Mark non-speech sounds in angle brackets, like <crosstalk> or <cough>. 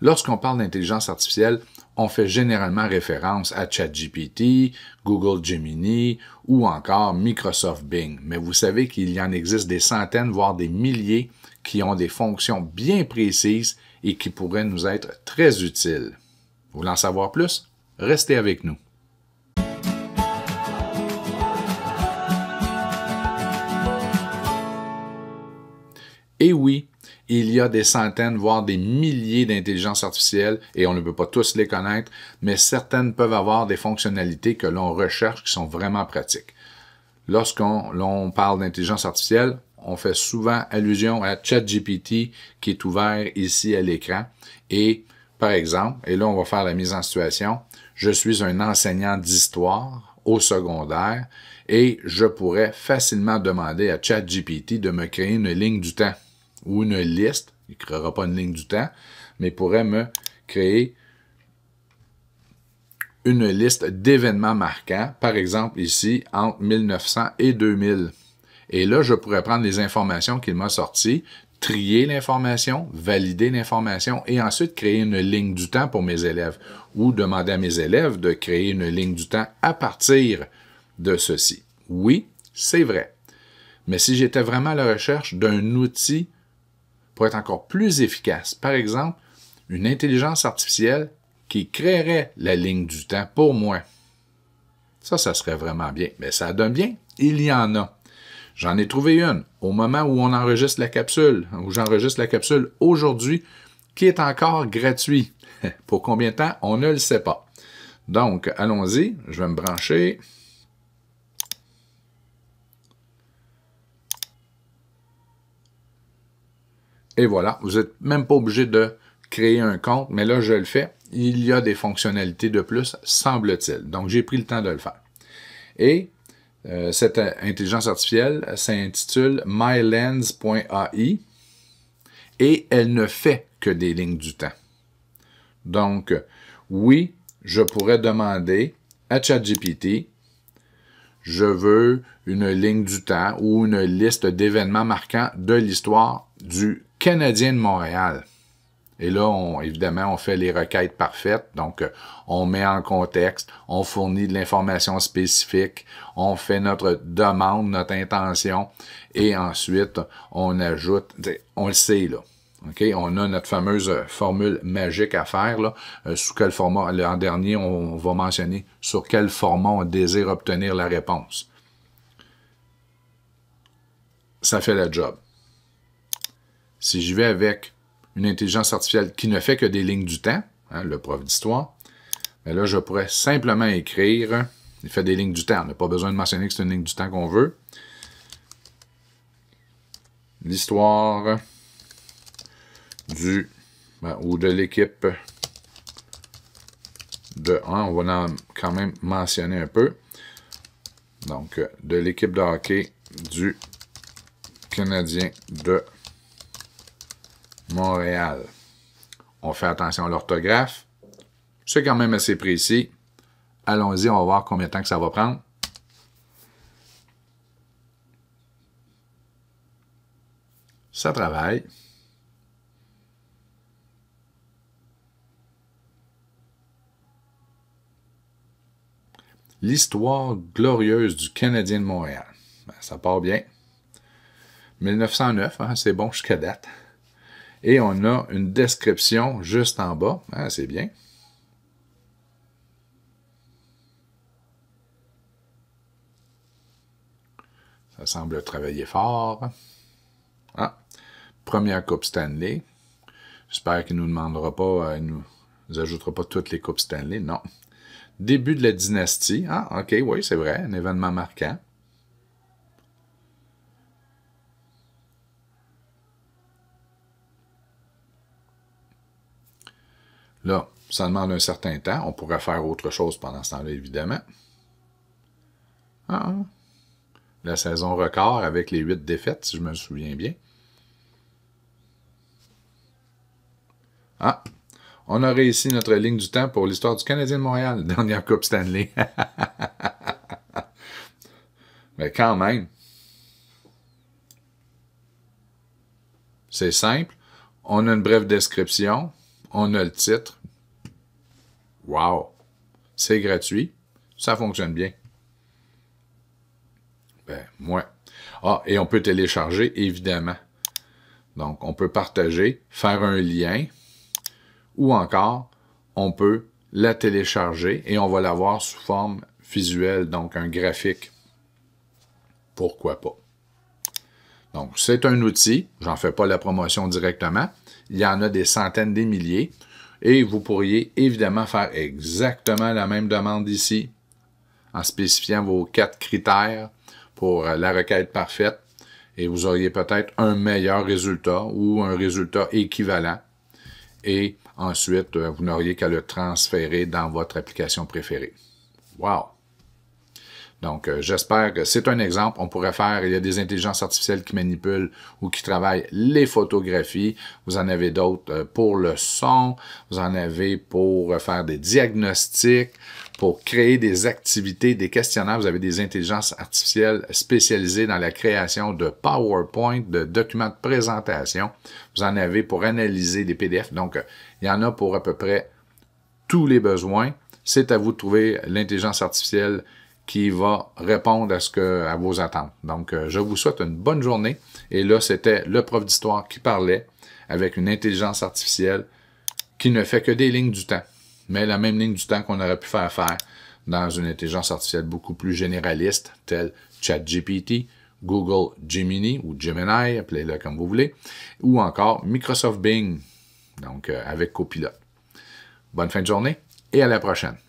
Lorsqu'on parle d'intelligence artificielle, on fait généralement référence à ChatGPT, Google Gemini ou encore Microsoft Bing, mais vous savez qu'il y en existe des centaines, voire des milliers, qui ont des fonctions bien précises et qui pourraient nous être très utiles. Voulant savoir plus? Restez avec nous. Et eh oui, il y a des centaines, voire des milliers d'intelligences artificielles, et on ne peut pas tous les connaître, mais certaines peuvent avoir des fonctionnalités que l'on recherche qui sont vraiment pratiques. Lorsqu'on l'on parle d'intelligence artificielle, on fait souvent allusion à ChatGPT qui est ouvert ici à l'écran. Et par exemple, et là on va faire la mise en situation, je suis un enseignant d'histoire au secondaire et je pourrais facilement demander à ChatGPT de me créer une ligne du temps ou une liste, il ne créera pas une ligne du temps, mais pourrait me créer une liste d'événements marquants, par exemple ici, entre 1900 et 2000. Et là, je pourrais prendre les informations qu'il m'a sorties, trier l'information, valider l'information et ensuite créer une ligne du temps pour mes élèves ou demander à mes élèves de créer une ligne du temps à partir de ceci. Oui, c'est vrai. Mais si j'étais vraiment à la recherche d'un outil pour être encore plus efficace. Par exemple, une intelligence artificielle qui créerait la ligne du temps pour moi. Ça, ça serait vraiment bien. Mais ça donne bien, il y en a. J'en ai trouvé une au moment où on enregistre la capsule, où j'enregistre la capsule aujourd'hui, qui est encore gratuit. <laughs> Pour combien de temps, on ne le sait pas. Donc, allons-y, je vais me brancher. Et voilà, vous n'êtes même pas obligé de créer un compte, mais là, je le fais. Il y a des fonctionnalités de plus, semble-t-il. Donc, j'ai pris le temps de le faire. Et euh, cette intelligence artificielle s'intitule mylens.ai et elle ne fait que des lignes du temps. Donc, oui, je pourrais demander à ChatGPT, je veux une ligne du temps ou une liste d'événements marquants de l'histoire du Canadien de Montréal. Et là, évidemment, on fait les requêtes parfaites. Donc, euh, on met en contexte, on fournit de l'information spécifique, on fait notre demande, notre intention, et ensuite, on ajoute, on le sait, là. OK? On a notre fameuse euh, formule magique à faire, là. Euh, sous quel format, l'an dernier, on, va mentionner sur quel format on désire obtenir la réponse. Ça fait le job si je vais avec une intelligence artificielle qui ne fait que des lignes du temps, hein, le prof d'histoire, mais ben là, je pourrais simplement écrire, il fait des lignes du temps, on n'a pas besoin de mentionner que c'est une ligne du temps qu'on veut. L'histoire du, ben, ou de l'équipe de 1, on va quand même mentionner un peu. Donc, de l'équipe de hockey du Canadien de Montréal. On fait attention à l'orthographe. C'est quand même assez précis. Allons-y, on va voir combien de temps que ça va prendre. Ça travaille. L'histoire glorieuse du Canadien de Montréal. Ben, ça part bien. 1909, hein, c'est bon jusqu'à date. Et on a une description juste en bas. Ah, c'est bien. Ça semble travailler fort. Ah, première Coupe Stanley. J'espère qu'il ne nous demandera pas, euh, il nous, nous ajoutera pas toutes les Coupes Stanley. Non. Début de la dynastie. Ah, OK, oui, c'est vrai, un événement marquant. Là, ça demande un certain temps. On pourrait faire autre chose pendant ce temps-là, évidemment. Ah, la saison record avec les huit défaites, si je me souviens bien. Ah, on a réussi notre ligne du temps pour l'histoire du Canadien de Montréal, <laughs> dernière Coupe Stanley. <laughs> Mais quand même, c'est simple. On a une brève description on a le titre. Wow! C'est gratuit. Ça fonctionne bien. Ben, moi. Ah, et on peut télécharger, évidemment. Donc, on peut partager, faire un lien, ou encore, on peut la télécharger et on va la voir sous forme visuelle, donc un graphique. Pourquoi pas? Donc, c'est un outil, j'en fais pas la promotion directement, il y en a des centaines, des milliers, et vous pourriez évidemment faire exactement la même demande ici, en spécifiant vos quatre critères pour euh, la requête parfaite, et vous auriez peut-être un meilleur résultat ou un résultat équivalent, et ensuite, euh, vous n'auriez qu'à le transférer dans votre application préférée. Wow! Donc, euh, j'espère que c'est un exemple. On pourrait faire, il y a des intelligences artificielles qui manipulent ou qui travaillent les photographies. Vous en avez d'autres euh, pour le son. Vous en avez pour euh, faire des diagnostics, pour créer des activités, des questionnaires. Vous avez des intelligences artificielles spécialisées dans la création de PowerPoint, de documents de présentation. Vous en avez pour analyser des PDF. Donc, il y en a pour à peu près tous les besoins. C'est à vous de trouver l'intelligence artificielle qui va répondre à, ce que, à vos attentes. Donc, euh, je vous souhaite une bonne journée. Et là, c'était le prof d'histoire qui parlait avec une intelligence artificielle qui ne fait que des lignes du temps, mais la même ligne du temps qu'on aurait pu faire faire dans une intelligence artificielle beaucoup plus généraliste, telle ChatGPT, Google Gemini ou Gemini, appelez-le comme vous voulez, ou encore Microsoft Bing, donc euh, avec copilote. Bonne fin de journée et à la prochaine.